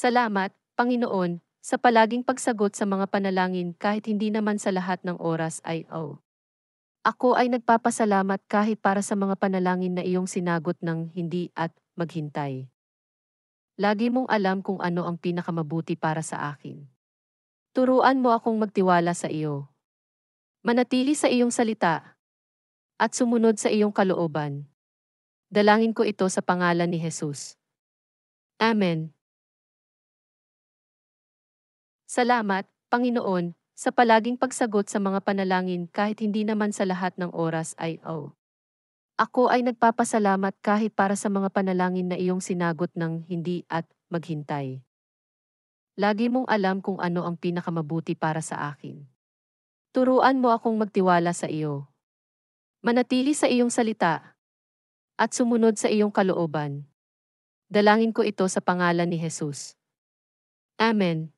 Salamat, Panginoon, sa palaging pagsagot sa mga panalangin kahit hindi naman sa lahat ng oras ay oh. Ako ay nagpapasalamat kahit para sa mga panalangin na iyong sinagot ng hindi at maghintay. Lagi mong alam kung ano ang pinakamabuti para sa akin. Turuan mo akong magtiwala sa iyo. Manatili sa iyong salita. At sumunod sa iyong kalooban. Dalangin ko ito sa pangalan ni Jesus. Amen. Salamat, Panginoon, sa palaging pagsagot sa mga panalangin kahit hindi naman sa lahat ng oras ay O. Oh. Ako ay nagpapasalamat kahit para sa mga panalangin na iyong sinagot ng hindi at maghintay. Lagi mong alam kung ano ang pinakamabuti para sa akin. Turuan mo akong magtiwala sa iyo. Manatili sa iyong salita at sumunod sa iyong kalooban. Dalangin ko ito sa pangalan ni Jesus. Amen.